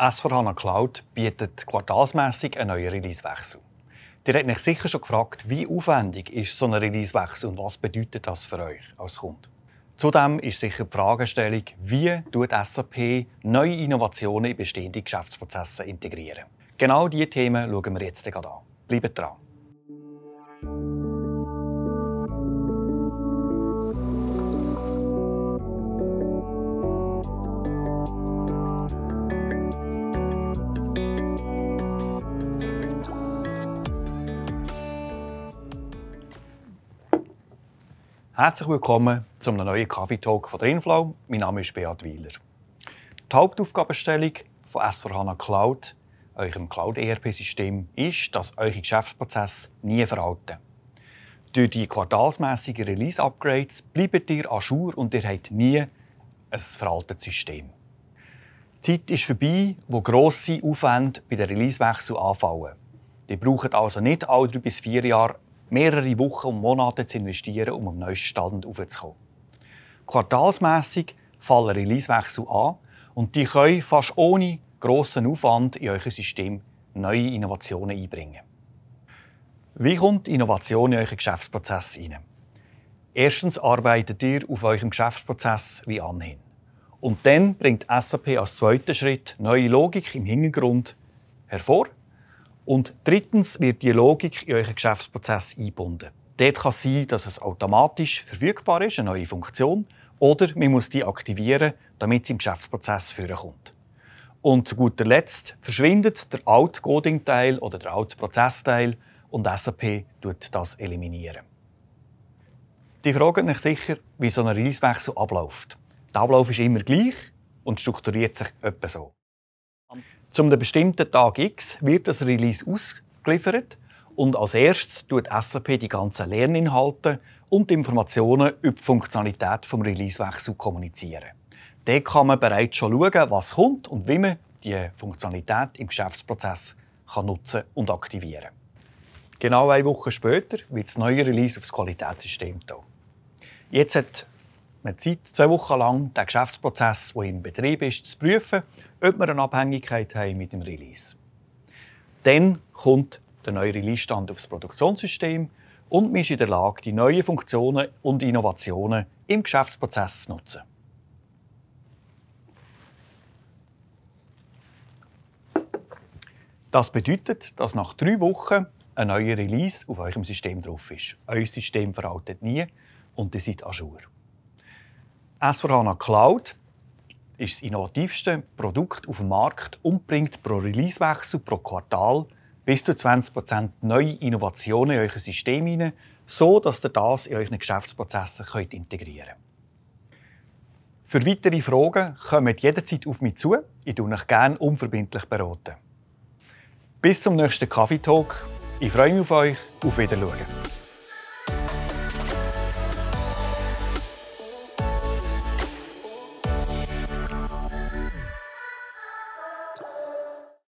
S4HANA Cloud bietet quartalsmässig einen neuen Releasewechsel. Ihr habt mich sicher schon gefragt, wie aufwendig ist so ein Releasewechsel und was bedeutet das für euch als Kunde? Zudem ist sicher die Fragestellung, wie tut SAP neue Innovationen in bestehende Geschäftsprozesse integrieren? Genau diese Themen schauen wir jetzt gerade an. Bleibt dran! Herzlich willkommen zum neuen Kaffeetalk von der Inflow. Mein Name ist Beat Wieler. Die Hauptaufgabenstellung von S4HANA Cloud, eurem Cloud-ERP-System, ist, dass eure Geschäftsprozesse nie veralten. Durch die quartalsmäßigen Release-Upgrades bleibt ihr an Schur und ihr habt nie ein veraltetes System. Die Zeit ist vorbei, wo grosse Aufwände bei der release Releasewechsel anfallen. Ihr braucht also nicht alle drei bis vier Jahre mehrere Wochen und Monate zu investieren, um am neuesten Stand aufzukommen. Quartalsmässig fallen Releasewechsel an und die können fast ohne grossen Aufwand in euer System neue Innovationen einbringen. Wie kommt Innovation in euren Geschäftsprozess ein? Erstens arbeitet ihr auf eurem Geschäftsprozess wie anhin. Und dann bringt SAP als zweiten Schritt neue Logik im Hintergrund hervor und drittens wird die Logik in euren Geschäftsprozess eingebunden. Dort kann es sein, dass es automatisch verfügbar ist, eine neue Funktion, oder man muss die aktivieren, damit sie im Geschäftsprozess kommt. Und zu guter Letzt verschwindet der Alt-Coding-Teil oder der Alt-Prozess-Teil und SAP tut das eliminieren. Die fragen sich sicher, wie so ein Releasewechsel abläuft. Der Ablauf ist immer gleich und strukturiert sich etwa so. Zum bestimmten Tag X wird das Release ausgeliefert und als erstes tut SAP die ganzen Lerninhalte und Informationen über die Funktionalität des Releasewechsels kommunizieren. Dort kann man bereits schon schauen, was kommt und wie man die Funktionalität im Geschäftsprozess kann nutzen und aktivieren kann. Genau eine Woche später wird das neue Release aufs Qualitätssystem da. Jetzt hat man Zeit, zwei Wochen lang den Geschäftsprozess, der im Betrieb ist, zu prüfen, ob wir eine Abhängigkeit haben mit dem Release. Dann kommt der neue Release-Stand aufs Produktionssystem und man ist in der Lage, die neuen Funktionen und Innovationen im Geschäftsprozess zu nutzen. Das bedeutet, dass nach drei Wochen ein neuer Release auf eurem System drauf ist. Euer System veraltet nie und ihr seid à jour. S4HANA Cloud ist das innovativste Produkt auf dem Markt und bringt pro Releasewechsel pro Quartal bis zu 20% neue Innovationen in euer System hinein, so dass ihr das in euren Geschäftsprozessen könnt integrieren könnt. Für weitere Fragen kommt jederzeit auf mich zu. Ich beraten euch gerne unverbindlich. beraten. Bis zum nächsten Kaffeetalk. Ich freue mich auf euch. Auf Wiedersehen.